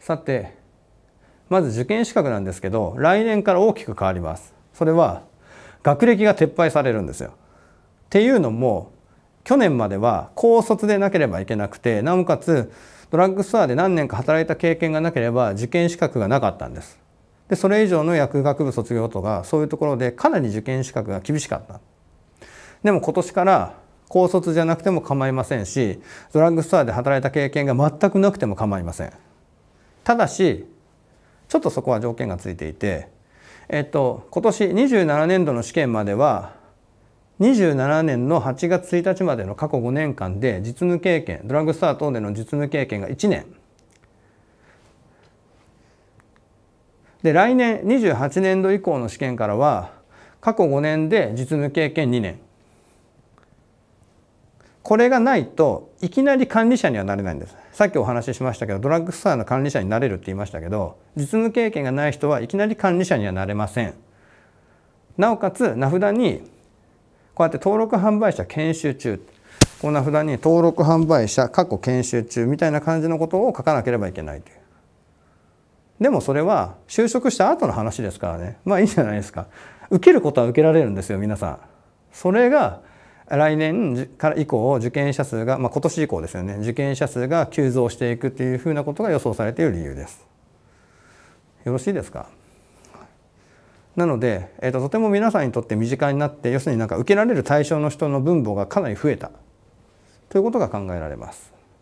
さてまず受験資格なんですけど来年から大きく変わりますそれは学歴が撤廃されるんですよっていうのも去年までは高卒でなければいけなくてなおかつドラッグストアで何年か働いた経験がなければ受験資格がなかったんですでそれ以上の薬学部卒業とかそういうところでかなり受験資格が厳しかったでも今年から高卒じゃなくても構いませんしドラッグストアで働いた経験が全くなくても構いませんただしちょっとそこは条件がついていて、えっと、今年27年度の試験までは27年の8月1日までの過去5年間で実務経験ドラッグストア等での実務経験が1年で来年28年度以降の試験からは過去5年で実務経験2年これがないといきなり管理者にはなれないんですさっきお話ししましたけどドラッグストアの管理者になれるって言いましたけど実務経験がない人はいきなり管理者にはなれませんなおかつ名札にこうやって登録販売者研修中こんな札に登録販売者過去研修中みたいな感じのことを書かなければいけないというでもそれは就職した後の話ですからねまあいいんじゃないですか受けることは受けられるんですよ皆さんそれが来年から以降受験者数が、まあ、今年以降ですよね受験者数が急増していくというふうなことが予想されている理由です。よろしいですかなので、えーと、ととても皆さんにとって身近になって要するになんか受けられる対象の人の分母がかなり増えたということが考えられます。